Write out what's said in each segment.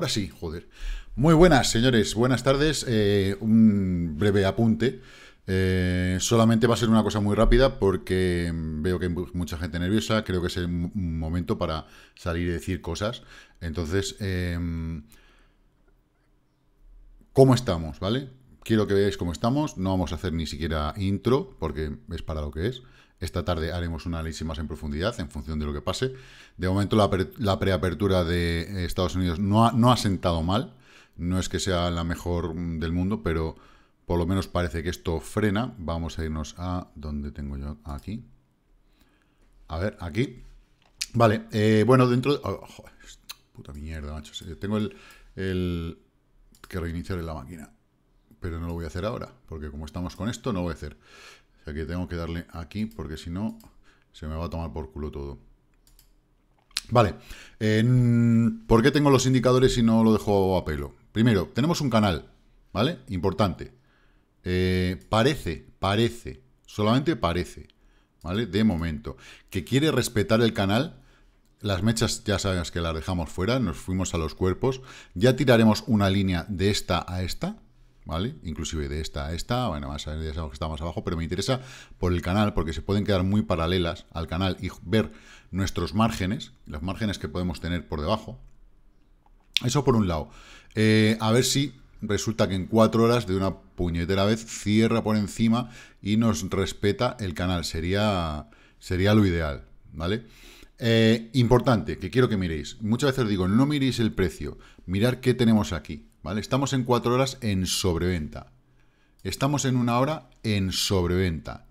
Ahora sí, joder. Muy buenas, señores. Buenas tardes. Eh, un breve apunte. Eh, solamente va a ser una cosa muy rápida porque veo que hay mucha gente nerviosa. Creo que es el momento para salir y decir cosas. Entonces, em, ¿cómo estamos? ¿Vale? Quiero que veáis cómo estamos. No vamos a hacer ni siquiera intro porque es para lo que es. Esta tarde haremos un análisis más en profundidad en función de lo que pase. De momento la, preapertura de eh, Estados Unidos no ha, no ha sentado mal. No es que sea la mejor mm, del mundo, pero por lo menos parece que esto frena. Vamos a irnos a... donde tengo yo? Aquí. A ver, aquí. Vale, eh, bueno, dentro... De, oh, puta mierda, macho. Eh, tengo el, el... que reiniciar en la máquina. Pero no lo voy a hacer ahora, porque como estamos con esto, no lo voy a hacer que tengo que darle aquí porque si no se me va a tomar por culo todo. Vale, ¿por qué tengo los indicadores y no lo dejo a pelo? Primero, tenemos un canal, ¿vale? Importante. Eh, parece, parece, solamente parece, ¿vale? De momento, que quiere respetar el canal. Las mechas ya sabes que las dejamos fuera, nos fuimos a los cuerpos. Ya tiraremos una línea de esta a esta, Inclusive de esta a esta, bueno, más ya sabemos que está más abajo, pero me interesa por el canal, porque se pueden quedar muy paralelas al canal y ver nuestros márgenes, los márgenes que podemos tener por debajo. Eso por un lado. Eh, a ver si resulta que en cuatro horas de una puñetera vez cierra por encima y nos respeta el canal. Sería, sería lo ideal, ¿vale? Eh, importante, que quiero que miréis. Muchas veces digo, no miréis el precio, mirar qué tenemos aquí. Estamos en cuatro horas en sobreventa. Estamos en una hora en sobreventa.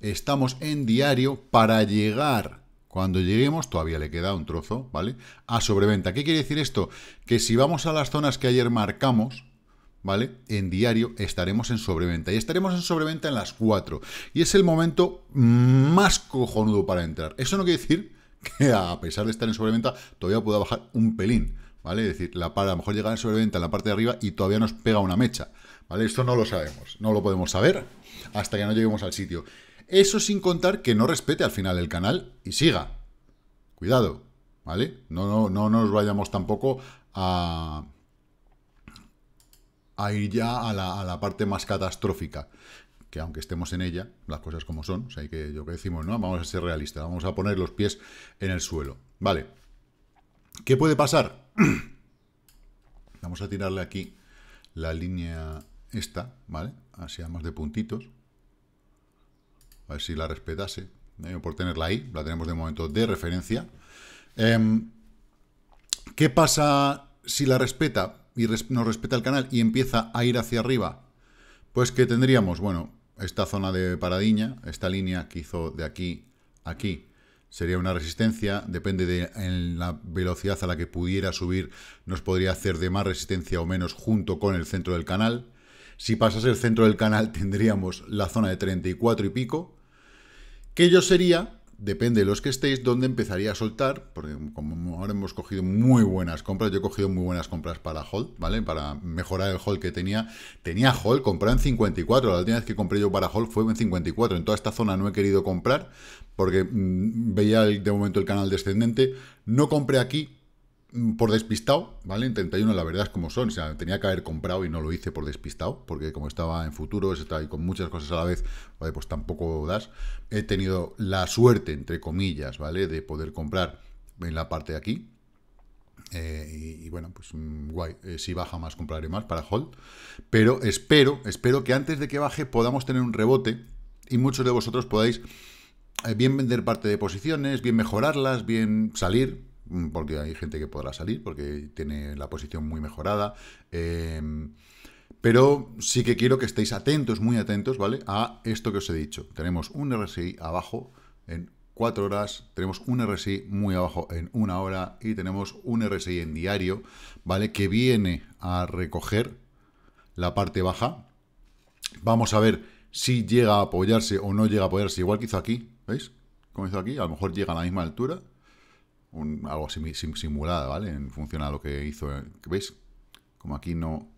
Estamos en diario para llegar. Cuando lleguemos, todavía le queda un trozo, ¿vale? A sobreventa. ¿Qué quiere decir esto? Que si vamos a las zonas que ayer marcamos, ¿vale? En diario estaremos en sobreventa. Y estaremos en sobreventa en las 4. Y es el momento más cojonudo para entrar. Eso no quiere decir que a pesar de estar en sobreventa, todavía pueda bajar un pelín. ¿vale? Es decir, la, a lo mejor llega en sobreventa en la parte de arriba y todavía nos pega una mecha, ¿vale? Esto no lo sabemos, no lo podemos saber hasta que no lleguemos al sitio. Eso sin contar que no respete al final el canal y siga. Cuidado, ¿vale? No, no, no nos vayamos tampoco a, a ir ya a la, a la parte más catastrófica que aunque estemos en ella, las cosas como son, o sea, hay que, yo que decimos, no, vamos a ser realistas, vamos a poner los pies en el suelo. Vale. ¿Qué puede pasar? Vamos a tirarle aquí la línea esta, ¿vale? Así además de puntitos. A ver si la respetase. Eh, por tenerla ahí, la tenemos de momento de referencia. Em, ¿Qué pasa si la respeta y nos respeta el canal y empieza a ir hacia arriba? Pues que tendríamos, bueno, esta zona de paradiña, esta línea que hizo de aquí a aquí, sería una resistencia, depende de en la velocidad a la que pudiera subir, nos podría hacer de más resistencia o menos junto con el centro del canal. Si pasase el centro del canal tendríamos la zona de 34 y pico, que yo sería depende de los que estéis, dónde empezaría a soltar, porque como ahora hemos cogido muy buenas compras, yo he cogido muy buenas compras para Hall, ¿vale? Para mejorar el Hall que tenía. Tenía Hall, compré en 54, la última vez que compré yo para Hall fue en 54, en toda esta zona no he querido comprar, porque mm, veía de momento el canal descendente, no compré aquí, por despistado, ¿vale? En 31 la verdad es como son, o sea, tenía que haber comprado y no lo hice por despistado, porque como estaba en futuros, estaba ahí con muchas cosas a la vez, ¿vale? Pues tampoco das. He tenido la suerte, entre comillas, ¿vale? De poder comprar en la parte de aquí. Eh, y, bueno, pues mm, guay, eh, si baja más compraré más para hold, pero espero, espero que antes de que baje podamos tener un rebote y muchos de vosotros podáis eh, bien vender parte de posiciones, bien mejorarlas, bien salir, Mm, porque hay gente que podrá salir, porque tiene la posición muy mejorada. Em, pero sí que quiero que estéis atentos, muy atentos, ¿vale? A esto que os he dicho. Tenemos un RSI abajo en 4 horas, tenemos un RSI muy abajo en una hora y tenemos un RSI en diario, ¿vale? Que viene a recoger la parte baja. Vamos a ver si llega a apoyarse o no llega a apoyarse, igual que hizo aquí, ¿veis? Como hizo aquí, a lo mejor llega a la misma altura, algo así simulada, ¿vale? En función a lo que hizo, eh, ¿veis? Como aquí no,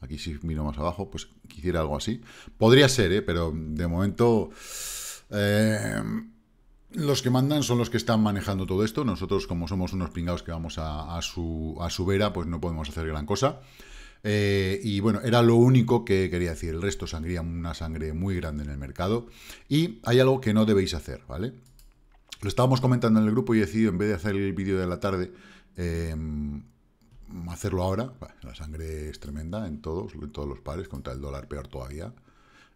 aquí sí miro más abajo, pues quisiera algo así. Podría ser, ¿eh? pero de momento eh, los que mandan son los que están manejando todo esto. Nosotros, como somos unos pingados que vamos a, su, su vera, pues no podemos hacer gran cosa. Eh, y bueno, era lo único que quería decir. El resto sangría una sangre muy grande en el mercado. Y hay algo que no debéis hacer, ¿vale? Lo estábamos comentando en el grupo y he decidido, en vez de hacer el vídeo de la tarde, em, hacerlo ahora. La sangre es tremenda en todos, en todos los pares, contra el dólar peor todavía.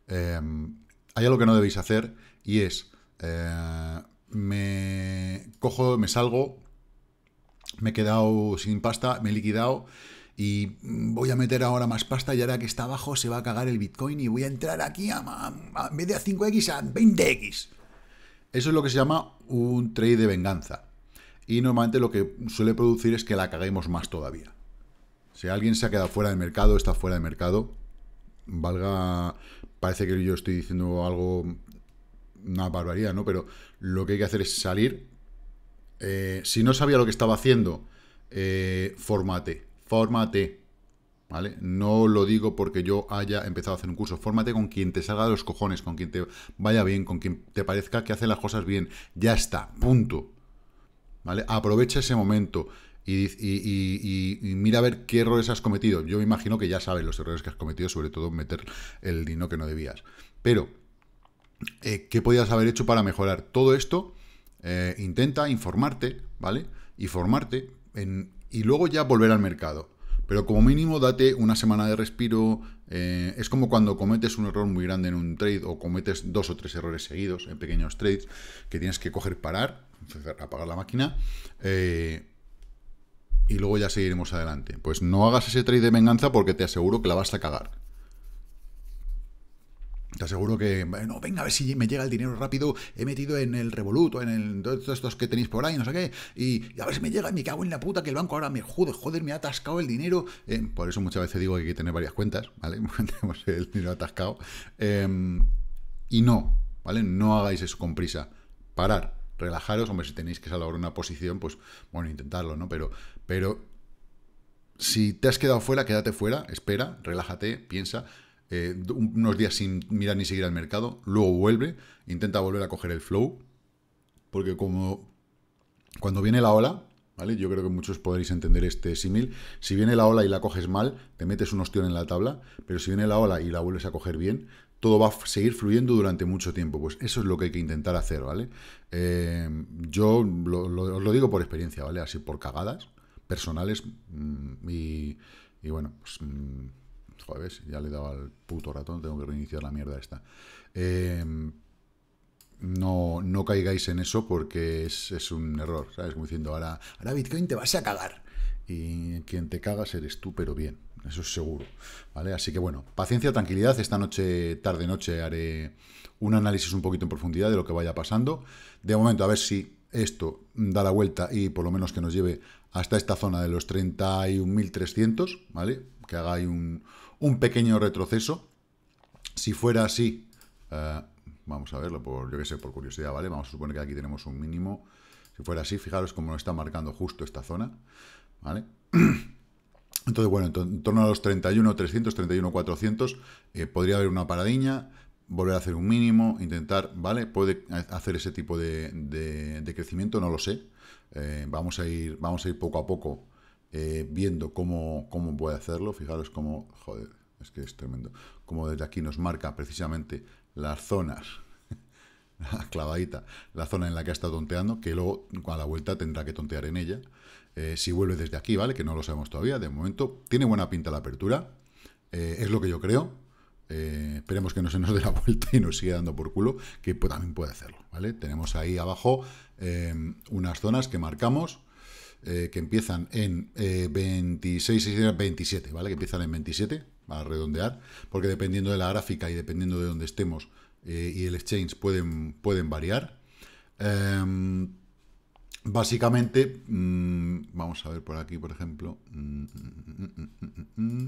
Em, hay algo que no debéis hacer y es, eh, me cojo, me salgo, me he quedado sin pasta, me he liquidado y voy a meter ahora más pasta y ahora que está abajo se va a cagar el Bitcoin y voy a entrar aquí a, media en vez de a 5X a 20X. Eso es lo que se llama un trade de venganza. Y normalmente lo que suele producir es que la caguemos más todavía. Si alguien se ha quedado fuera del mercado, está fuera de mercado, valga, parece que yo estoy diciendo algo, una barbaridad, ¿no? Pero lo que hay que hacer es salir. Eh, si no sabía lo que estaba haciendo, eh, fórmate, fórmate. formate, no lo digo porque yo haya empezado a hacer un curso. Fórmate con quien te salga de los cojones, con quien te vaya bien, con quien te parezca que hace las cosas bien. Ya está, punto. ¿Vale? Aprovecha ese momento y, mira a ver qué errores has cometido. Yo me imagino que ya sabes los errores que has cometido, sobre todo meter el dinero que no debías. Pero, eh, ¿qué podías haber hecho para mejorar? Todo esto eh, intenta informarte, ¿vale? Y formarte y luego ya volver al mercado. Pero como mínimo date una semana de respiro. Eh, es como cuando cometes un error muy grande en un trade o cometes dos o tres errores seguidos en pequeños trades que tienes que coger, parar, apagar la máquina. Eh, y luego ya seguiremos adelante. Pues no hagas ese trade de venganza porque te aseguro que la vas a cagar. Te aseguro que, bueno, venga, a ver si me llega el dinero rápido. He metido en el Revolut o en el, todos estos que tenéis por ahí, no sé qué. Y, a ver si me llega, y me cago en la puta que el banco ahora me jode, joder, me ha atascado el dinero. Eh, por eso muchas veces digo que hay que tener varias cuentas, ¿vale? Tenemos el dinero atascado. Em, y no, ¿vale? No hagáis eso con prisa. Parar, relajaros. Hombre, si tenéis que salvar una posición, pues, bueno, intentarlo, ¿no? Pero, pero si te has quedado fuera, quédate fuera, espera, relájate, piensa eh, unos días sin mirar ni seguir al mercado, luego vuelve, intenta volver a coger el flow, porque como cuando viene la ola, ¿vale? Yo creo que muchos podréis entender este símil. Si viene la ola y la coges mal, te metes un ostión en la tabla, pero si viene la ola y la vuelves a coger bien, todo va a seguir fluyendo durante mucho tiempo. Pues eso es lo que hay que intentar hacer, ¿vale? Eh, yo lo, os lo digo por experiencia, ¿vale? Así por cagadas personales mm, y, bueno, pues, mm, joder, ya le he dado al puto ratón, tengo que reiniciar la mierda esta. Eh, no, no caigáis en eso porque es, un error, ¿sabes? Como diciendo, ahora, ahora Bitcoin te vas a cagar. Y quien te caga eres tú, pero bien, eso es seguro, ¿vale? Así que bueno, paciencia, tranquilidad, esta noche, tarde-noche, haré un análisis un poquito en profundidad de lo que vaya pasando. De momento, a ver si esto da la vuelta y por lo menos que nos lleve hasta esta zona de los 31.300, ¿vale? que haga ahí un, pequeño retroceso. Si fuera así, eh, vamos a verlo por, yo que sé, por curiosidad, ¿vale? Vamos a suponer que aquí tenemos un mínimo. Si fuera así, fijaros cómo nos está marcando justo esta zona, ¿vale? Entonces, bueno, en, torno a los 31, 31 400, podría haber una paradiña, volver a hacer un mínimo, intentar, ¿vale? Puede hacer ese tipo de, crecimiento, no lo sé. Eh, vamos, a ir, vamos a ir poco a poco eh, viendo cómo, cómo puede hacerlo. Fijaros cómo, joder, es que es tremendo. Como desde aquí nos marca precisamente las zonas, la clavadita, la zona en la que ha estado tonteando, que luego a la vuelta tendrá que tontear en ella. Eh, si vuelve desde aquí, ¿vale? Que no lo sabemos todavía, de momento. Tiene buena pinta la apertura, eh, es lo que yo creo. esperemos que no se nos dé la vuelta y nos siga dando por culo, que también puede hacerlo, ¿vale? Tenemos ahí abajo unas zonas que marcamos, eh, que empiezan en eh, 26, 27, ¿vale? Que empiezan en 27, a redondear, porque dependiendo de la gráfica y dependiendo de donde estemos eh, y el exchange pueden, pueden variar. Em, básicamente, mm, vamos a ver por aquí, por ejemplo. Mm, mm,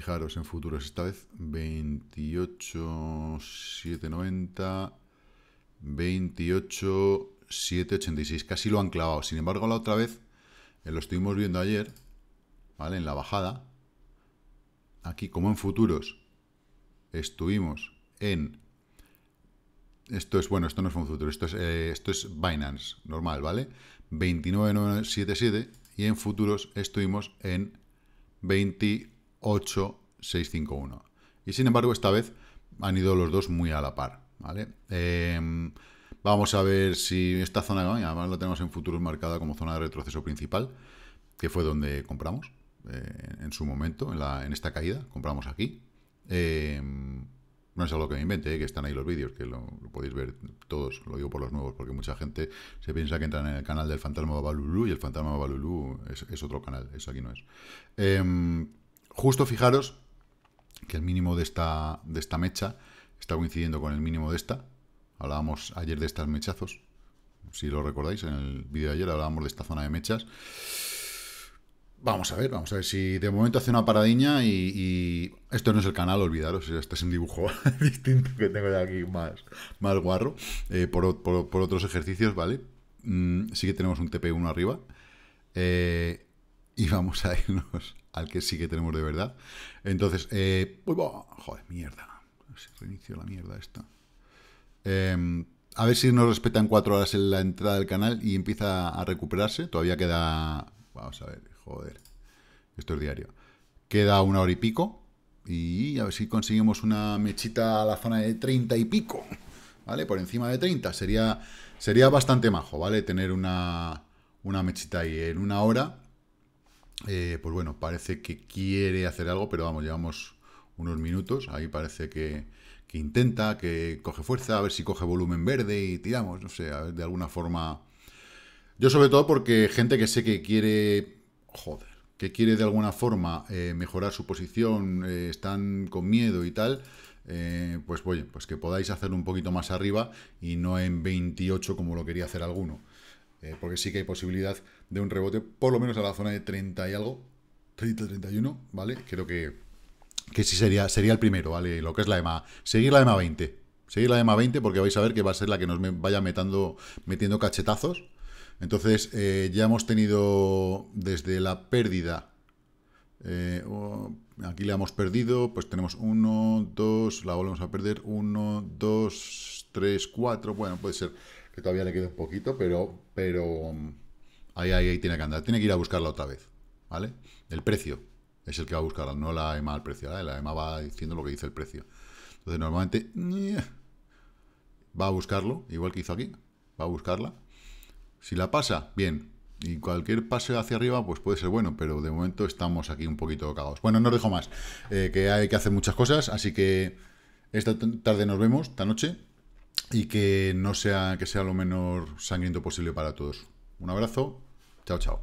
fijaros en futuros esta vez, 28,790, 28,786, casi lo han clavado. Sin embargo, la otra vez, eh, lo estuvimos viendo ayer, ¿vale? En la bajada, aquí como en futuros, estuvimos en... Esto es, bueno, esto no es un futuro, esto es, eh, esto es Binance, normal, ¿vale? 29,77 y en futuros estuvimos en 28. 8651. Y sin embargo, esta vez han ido los dos muy a la par. ¿vale? Em, vamos a ver si esta zona, además la tenemos en futuros marcada como zona de retroceso principal, que fue donde compramos eh, en su momento, en, esta caída, compramos aquí. Em, no es algo que me invente, ¿eh? que están ahí los vídeos, que lo, podéis ver todos, lo digo por los nuevos, porque mucha gente se piensa que entran en el canal del Fantasma Balulú y el Fantasma Balulú es, es otro canal, eso aquí no es. Em, Justo fijaros que el mínimo de esta, de esta mecha está coincidiendo con el mínimo de esta. Hablábamos ayer de estas mechazos, si lo recordáis, en el vídeo de ayer hablábamos de esta zona de mechas. Vamos a ver, vamos a ver si de momento hace una paradiña y, esto no es el canal, olvidaros, este es un dibujo distinto que tengo de aquí más, guarro, eh, por, otros ejercicios, ¿vale? Mm, sí que tenemos un TP1 arriba eh, y vamos a irnos al que sí que tenemos de verdad. Entonces, eh, joder, mierda. ...reinicio la mierda esta. Em, a ver si nos respetan cuatro horas en la entrada del canal y empieza a recuperarse. Todavía queda... Vamos a ver, joder. Esto es diario. Queda una hora y pico. Y a ver si conseguimos una mechita a la zona de 30 y pico. ¿Vale? Por encima de 30. Sería, sería bastante majo, ¿vale? Tener una, una mechita ahí en una hora eh, pues bueno, parece que quiere hacer algo, pero vamos, llevamos unos minutos, ahí parece que, intenta, que coge fuerza, a ver si coge volumen verde y tiramos, no sé, a ver, de alguna forma... Yo sobre todo porque gente que sé que quiere... Joder, que quiere de alguna forma eh, mejorar su posición, eh, están con miedo y tal, pues oye, pues que podáis hacer un poquito más arriba y no en 28 como lo quería hacer alguno. porque sí que hay posibilidad de un rebote, por lo menos a la zona de 30 y algo, 30, 31, ¿vale? Creo que, que sí sería, sería el primero, ¿vale? Lo que es la EMA, seguir la EMA 20, seguir la EMA 20 porque vais a ver que va a ser la que nos vaya metando, metiendo cachetazos. Entonces, eh, ya hemos tenido desde la pérdida, eh, oh, aquí le hemos perdido, pues tenemos 1, 2, la volvemos a perder, 1, 2, 3, 4, bueno, puede ser que todavía le quede un poquito, pero, pero Ahí, ahí, ahí tiene que andar. Tiene que ir a buscarla otra vez. ¿Vale? El precio es el que va a buscarla, no la EMA al precio. ¿eh? La EMA va diciendo lo que dice el precio. Entonces, normalmente eh, va a buscarlo, igual que hizo aquí. Va a buscarla. Si la pasa, bien. Y cualquier pase hacia arriba, pues puede ser bueno, pero de momento estamos aquí un poquito cagados. Bueno, no os dejo más, eh, que hay que hacer muchas cosas, así que esta tarde nos vemos, esta noche, y que no sea que sea lo menos sangriento posible para todos. Un abrazo 吊桥。